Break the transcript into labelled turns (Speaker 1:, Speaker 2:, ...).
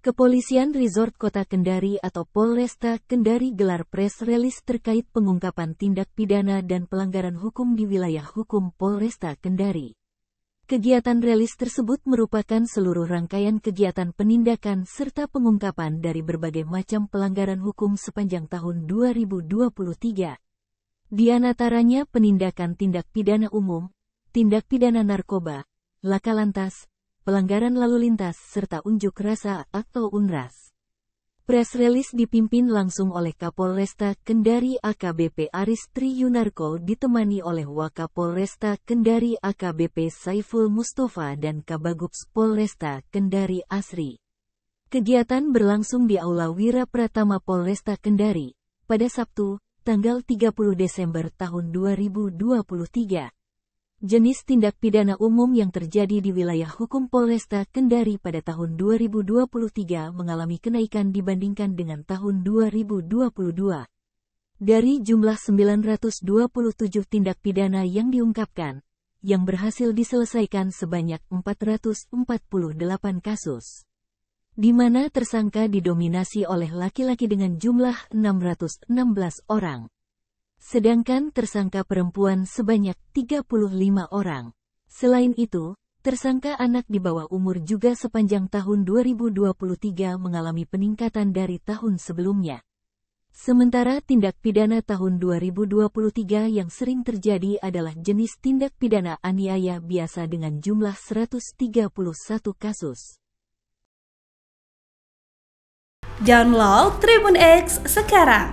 Speaker 1: Kepolisian Resort Kota Kendari atau Polresta Kendari gelar press release terkait pengungkapan tindak pidana dan pelanggaran hukum di wilayah hukum Polresta Kendari. Kegiatan rilis tersebut merupakan seluruh rangkaian kegiatan penindakan serta pengungkapan dari berbagai macam pelanggaran hukum sepanjang tahun 2023. Di antaranya penindakan tindak pidana umum, tindak pidana narkoba, laka lantas, pelanggaran lalu lintas, serta unjuk rasa atau UNRAS. Press release dipimpin langsung oleh Kapolresta Kendari AKBP Aris Tri Yunarko ditemani oleh Wakapolresta Kendari AKBP Saiful Mustafa dan Kabagups Polresta Kendari Asri. Kegiatan berlangsung di Aula Wira Pratama Polresta Kendari pada Sabtu, tanggal 30 Desember tahun 2023 jenis tindak pidana umum yang terjadi di wilayah hukum Polresta Kendari pada tahun 2023 mengalami kenaikan dibandingkan dengan tahun 2022. Dari jumlah 927 tindak pidana yang diungkapkan, yang berhasil diselesaikan sebanyak 448 kasus di mana tersangka didominasi oleh laki-laki dengan jumlah 616 orang. Sedangkan tersangka perempuan sebanyak 35 orang. Selain itu, tersangka anak di bawah umur juga sepanjang tahun 2023 mengalami peningkatan dari tahun sebelumnya. Sementara tindak pidana tahun 2023 yang sering terjadi adalah jenis tindak pidana aniaya biasa dengan jumlah 131 kasus. Download Tribun X sekarang